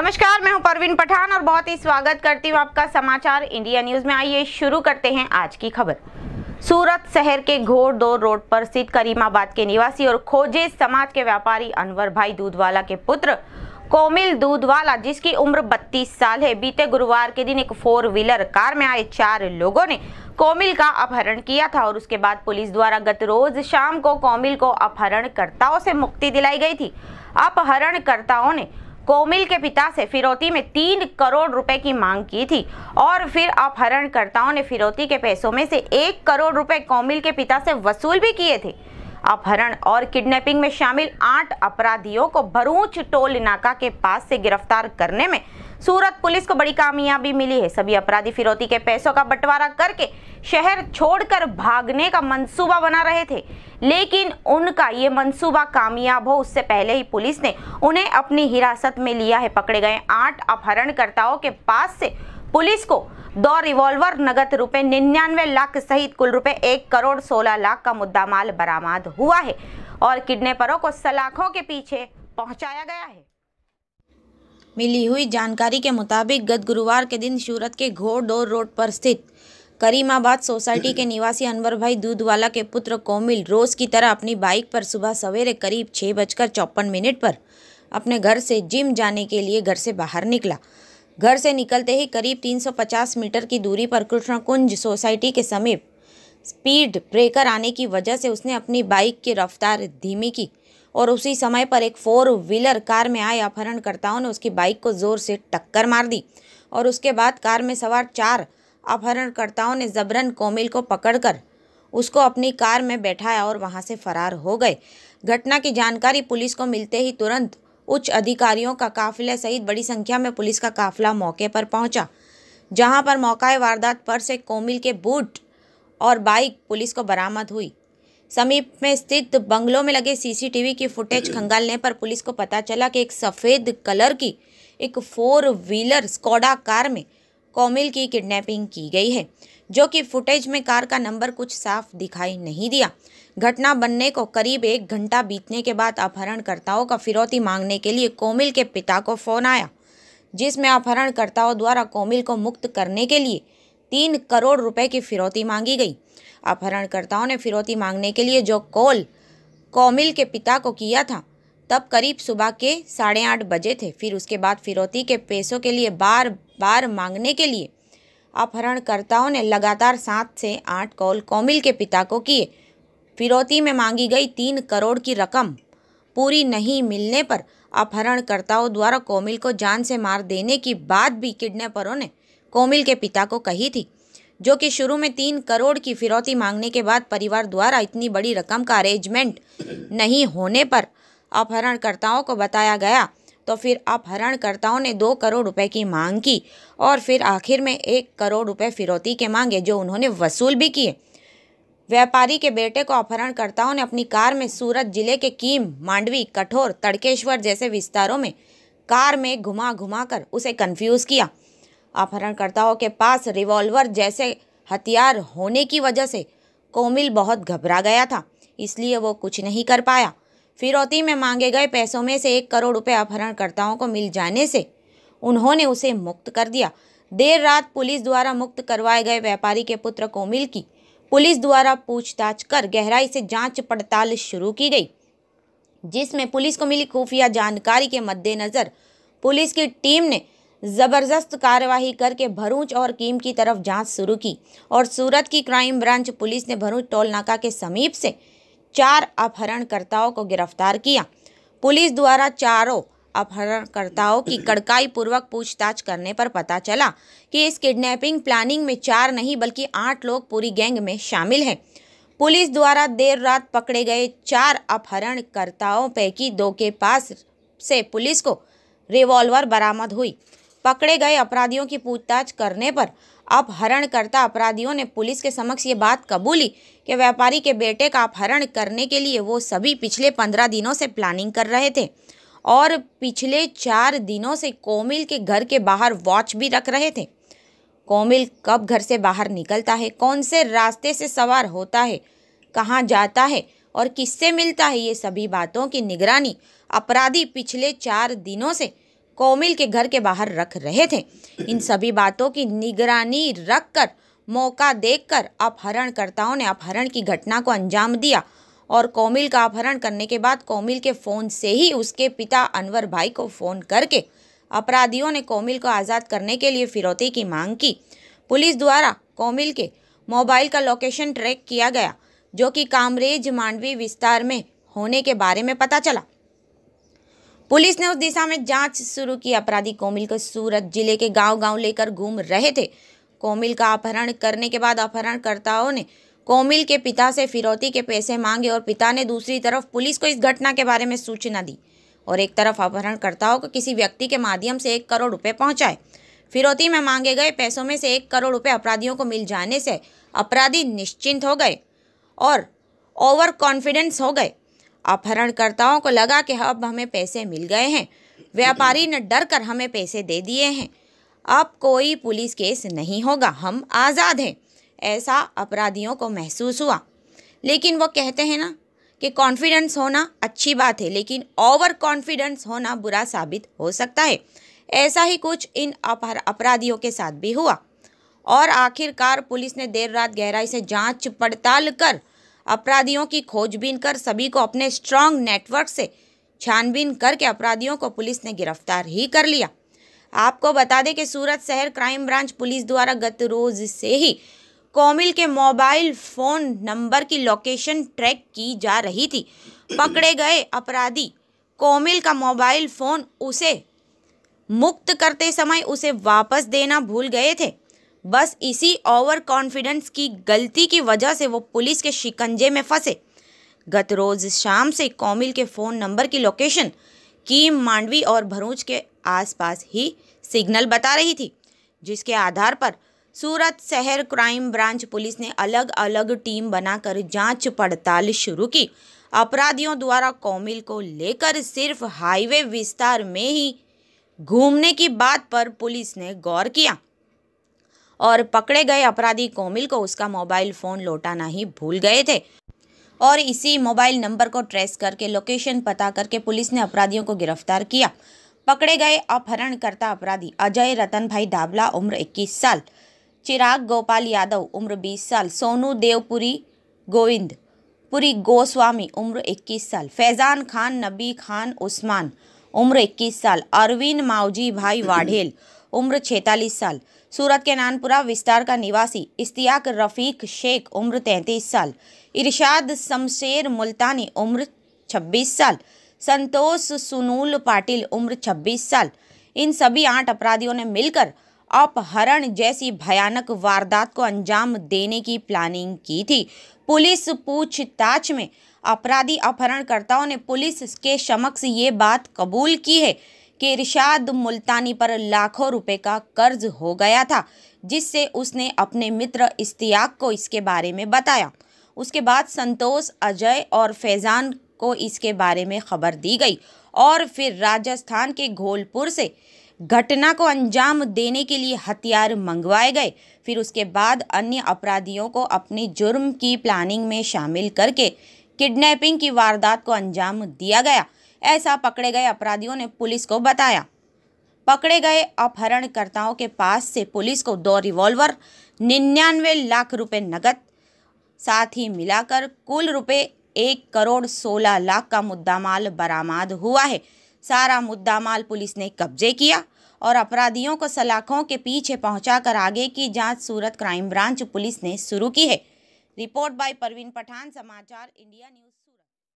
नमस्कार मैं हूं परवीन पठान और बहुत ही स्वागत करती हूं आपका समाचार इंडिया न्यूज में आइए शुरू करते हैं आज की खबर सूरत शहर के घोड़दौड़ रोड पर स्थित करीमाबाद के निवासी और खोजे समाज के व्यापारी अनवर भाई दूधवाला के पुत्र कोमिल दूधवाला जिसकी उम्र 32 साल है बीते गुरुवार के दिन एक फोर व्हीलर कार में आए चार लोगों ने कोमिल का अपहरण किया था और उसके बाद पुलिस द्वारा गत रोज शाम को कोमिल को अपहरणकर्ताओं से मुक्ति दिलाई गई थी अपहरणकर्ताओं ने कोमिल के पिता से फिरौती में तीन करोड़ रुपए की मांग की थी और फिर अपहरणकर्ताओं ने फिरौती के पैसों में से एक करोड़ रुपए कोमिल के पिता से वसूल भी किए थे अपहरण और किडनैपिंग में शामिल आठ अपराधियों को भरूच टोल नाका के पास से गिरफ्तार करने में सूरत पुलिस को बड़ी कामयाबी मिली है सभी अपराधी फिरौती के पैसों का बंटवारा करके शहर छोड़कर भागने का मंसूबा बना रहे थे लेकिन उनका ये मंसूबा कामयाब हो उससे पहले ही पुलिस ने उन्हें अपनी हिरासत में लिया है पकड़े गए आठ अपहरणकर्ताओं के पास से पुलिस को दो रिवॉल्वर नगद रुपए निन्यानवे लाख सहित कुल रुपए एक करोड़ सोलह लाख का मुद्दा माल बरामद हुआ है और किडनेपरों को सलाखों के पीछे पहुंचाया गया है मिली हुई जानकारी के मुताबिक गत गुरुवार के दिन सूरत के घोड़दौड़ रोड पर स्थित करीमाबाद सोसाइटी के निवासी अनवर भाई दूधवाला के पुत्र कोमिल रोज़ की तरह अपनी बाइक पर सुबह सवेरे करीब छः बजकर चौपन मिनट पर अपने घर से जिम जाने के लिए घर से बाहर निकला घर से निकलते ही करीब 350 मीटर की दूरी पर कृष्णकुंज सोसाइटी के समीप स्पीड ब्रेकर आने की वजह से उसने अपनी बाइक की रफ्तार धीमी की और उसी समय पर एक फोर व्हीलर कार में आए अपहरणकर्ताओं ने उसकी बाइक को जोर से टक्कर मार दी और उसके बाद कार में सवार चार अपहरणकर्ताओं ने जबरन कोमिल को पकड़कर उसको अपनी कार में बैठाया और वहां से फरार हो गए घटना की जानकारी पुलिस को मिलते ही तुरंत उच्च अधिकारियों का काफिले सहित बड़ी संख्या में पुलिस का काफिला मौके पर पहुंचा जहां पर मौका वारदात पर से कोमिल के बूट और बाइक पुलिस को बरामद हुई समीप में स्थित बंगलों में लगे सीसीटीवी की फुटेज खंगालने पर पुलिस को पता चला कि एक सफ़ेद कलर की एक फोर व्हीलर स्कोडा कार में कौमिल की किडनैपिंग की गई है जो कि फुटेज में कार का नंबर कुछ साफ दिखाई नहीं दिया घटना बनने को करीब एक घंटा बीतने के बाद अपहरणकर्ताओं का फिरौती मांगने के लिए कोमिल के पिता को फोन आया जिसमें अपहरणकर्ताओं द्वारा कोमिल को मुक्त करने के लिए तीन करोड़ रुपए की फिरौती मांगी गई अपहरणकर्ताओं ने फिरौती मांगने के लिए जो कॉल कौमिल के पिता को किया था तब करीब सुबह के साढ़े आठ बजे थे फिर उसके बाद फिरौती के पैसों के लिए बार बार मांगने के लिए अपहरणकर्ताओं ने लगातार सात से आठ कॉल कौमिल के पिता को किए फिरौती में मांगी गई तीन करोड़ की रकम पूरी नहीं मिलने पर अपहरणकर्ताओं द्वारा कौमिल को जान से मार देने की बात भी किडनैपरों ने कोमिल के पिता को कही थी जो कि शुरू में तीन करोड़ की फिरौती मांगने के बाद परिवार द्वारा इतनी बड़ी रकम का अरेंजमेंट नहीं होने पर अपहरणकर्ताओं को बताया गया तो फिर अपहरणकर्ताओं ने दो करोड़ रुपए की मांग की और फिर आखिर में एक करोड़ रुपए फिरौती के मांगे जो उन्होंने वसूल भी किए व्यापारी के बेटे को अपहरणकर्ताओं ने अपनी कार में सूरत जिले के कीम मांडवी कठोर तड़केश्वर जैसे विस्तारों में कार में घुमा घुमा कर उसे कन्फ्यूज़ किया अपहरणकर्ताओं के पास रिवॉल्वर जैसे हथियार होने की वजह से कोमिल बहुत घबरा गया था इसलिए वो कुछ नहीं कर पाया फिरौती में मांगे गए पैसों में से एक करोड़ रुपए अपहरणकर्ताओं को मिल जाने से उन्होंने उसे मुक्त कर दिया देर रात पुलिस द्वारा मुक्त करवाए गए व्यापारी के पुत्र कोमिल की पुलिस द्वारा पूछताछ कर गहराई से जांच पड़ताल शुरू की गई जिसमें पुलिस को मिली खुफिया जानकारी के मद्देनज़र पुलिस की टीम ने ज़बरदस्त कार्यवाही करके भरूच और कीम की तरफ जांच शुरू की और सूरत की क्राइम ब्रांच पुलिस ने भरूच टोल नाका के समीप से चार अपहरणकर्ताओं को गिरफ्तार किया पुलिस द्वारा चारों अपहरणकर्ताओं की कड़काई पूर्वक पूछताछ करने पर पता चला कि इस किडनैपिंग प्लानिंग में चार नहीं बल्कि आठ लोग पूरी गैंग में शामिल हैं पुलिस द्वारा देर रात पकड़े गए चार अपहरणकर्ताओं पैकी दो के पास से पुलिस को रिवॉल्वर बरामद हुई पकड़े गए अपराधियों की पूछताछ करने पर अपहरणकर्ता अपराधियों ने पुलिस के समक्ष ये बात कबूली कि व्यापारी के बेटे का अपहरण करने के लिए वो सभी पिछले पंद्रह दिनों से प्लानिंग कर रहे थे और पिछले चार दिनों से कोमिल के घर के बाहर वॉच भी रख रहे थे कोमिल कब घर से बाहर निकलता है कौन से रास्ते से सवार होता है कहाँ जाता है और किससे मिलता है ये सभी बातों की निगरानी अपराधी पिछले चार दिनों से कोमिल के घर के बाहर रख रहे थे इन सभी बातों की निगरानी रख कर मौका देखकर अपहरणकर्ताओं ने अपहरण की घटना को अंजाम दिया और कोमिल का अपहरण करने के बाद कोमिल के फ़ोन से ही उसके पिता अनवर भाई को फ़ोन करके अपराधियों ने कोमिल को आज़ाद करने के लिए फिरौती की मांग की पुलिस द्वारा कोमिल के मोबाइल का लोकेशन ट्रैक किया गया जो कि कामरेज मांडवी विस्तार में होने के बारे में पता चला पुलिस ने उस दिशा में जांच शुरू की अपराधी कोमिल को सूरत जिले के गांव गांव लेकर घूम रहे थे कोमिल का अपहरण करने के बाद अपहरणकर्ताओं ने कोमिल के पिता से फिरौती के पैसे मांगे और पिता ने दूसरी तरफ पुलिस को इस घटना के बारे में सूचना दी और एक तरफ अपहरणकर्ताओं को किसी व्यक्ति के माध्यम से एक करोड़ रुपये पहुँचाए फिरौती में मांगे गए पैसों में से एक करोड़ रुपये अपराधियों को मिल जाने से अपराधी निश्चिंत हो गए और ओवर कॉन्फिडेंस हो गए अपहरणकर्ताओं को लगा कि अब हमें पैसे मिल गए हैं व्यापारी ने डर कर हमें पैसे दे दिए हैं अब कोई पुलिस केस नहीं होगा हम आज़ाद हैं ऐसा अपराधियों को महसूस हुआ लेकिन वो कहते हैं ना कि कॉन्फिडेंस होना अच्छी बात है लेकिन ओवर कॉन्फिडेंस होना बुरा साबित हो सकता है ऐसा ही कुछ इन अपराधियों के साथ भी हुआ और आखिरकार पुलिस ने देर रात गहराई से जांच पड़ताल कर अपराधियों की खोजबीन कर सभी को अपने स्ट्रांग नेटवर्क से छानबीन करके अपराधियों को पुलिस ने गिरफ्तार ही कर लिया आपको बता दें कि सूरत शहर क्राइम ब्रांच पुलिस द्वारा गत रोज से ही कोमिल के मोबाइल फ़ोन नंबर की लोकेशन ट्रैक की जा रही थी पकड़े गए अपराधी कोमिल का मोबाइल फ़ोन उसे मुक्त करते समय उसे वापस देना भूल गए थे बस इसी ओवर कॉन्फिडेंस की गलती की वजह से वो पुलिस के शिकंजे में फंसे गत रोज़ शाम से कौमिल के फ़ोन नंबर की लोकेशन कीम मांडवी और भरूच के आसपास ही सिग्नल बता रही थी जिसके आधार पर सूरत शहर क्राइम ब्रांच पुलिस ने अलग अलग टीम बनाकर जांच पड़ताल शुरू की अपराधियों द्वारा कौमिल को लेकर सिर्फ हाईवे विस्तार में ही घूमने की बात पर पुलिस ने गौर किया और पकड़े गए अपराधी कोमिल को उसका मोबाइल फ़ोन लौटाना ही भूल गए थे और इसी मोबाइल नंबर को ट्रेस करके लोकेशन पता करके पुलिस ने अपराधियों को गिरफ्तार किया पकड़े गए अपहरणकर्ता अपराधी अजय रतन भाई धाबला उम्र 21 साल चिराग गोपाल यादव उम्र 20 साल सोनू देवपुरी गोविंद पुरी गोस्वामी उम्र 21 साल फैज़ान खान नबी खान उस्मान उम्र 21 साल अरविंद मावजी भाई वाढेल उम्र छैतालीस साल सूरत के नानपुरा विस्तार का निवासी इस्तियाक रफ़ीक शेख उम्र तैंतीस साल इरशाद शमशेर मुल्तानी उम्र छब्बीस साल संतोष सुनूल पाटिल उम्र छब्बीस साल इन सभी आठ अपराधियों ने मिलकर अपहरण जैसी भयानक वारदात को अंजाम देने की प्लानिंग की थी पुलिस पूछताछ में अपराधी अपहरणकर्ताओं ने पुलिस के समक्ष ये बात कबूल की है कि इरशाद मुल्तानी पर लाखों रुपए का कर्ज हो गया था जिससे उसने अपने मित्र इस्तियाक को इसके बारे में बताया उसके बाद संतोष अजय और फैज़ान को इसके बारे में खबर दी गई और फिर राजस्थान के घोलपुर से घटना को अंजाम देने के लिए हथियार मंगवाए गए फिर उसके बाद अन्य अपराधियों को अपने जुर्म की प्लानिंग में शामिल करके किडनैपिंग की वारदात को अंजाम दिया गया ऐसा पकड़े गए अपराधियों ने पुलिस को बताया पकड़े गए अपहरणकर्ताओं के पास से पुलिस को दो रिवॉल्वर निन्यानवे लाख रुपए नकद साथ ही मिलाकर कुल रुपए एक करोड़ सोलह लाख का मुद्दा माल बरामद हुआ है सारा मुद्दा माल पुलिस ने कब्जे किया और अपराधियों को सलाखों के पीछे पहुंचाकर आगे की जांच सूरत क्राइम ब्रांच पुलिस ने शुरू की है रिपोर्ट बाय परवीन पठान समाचार इंडिया न्यूज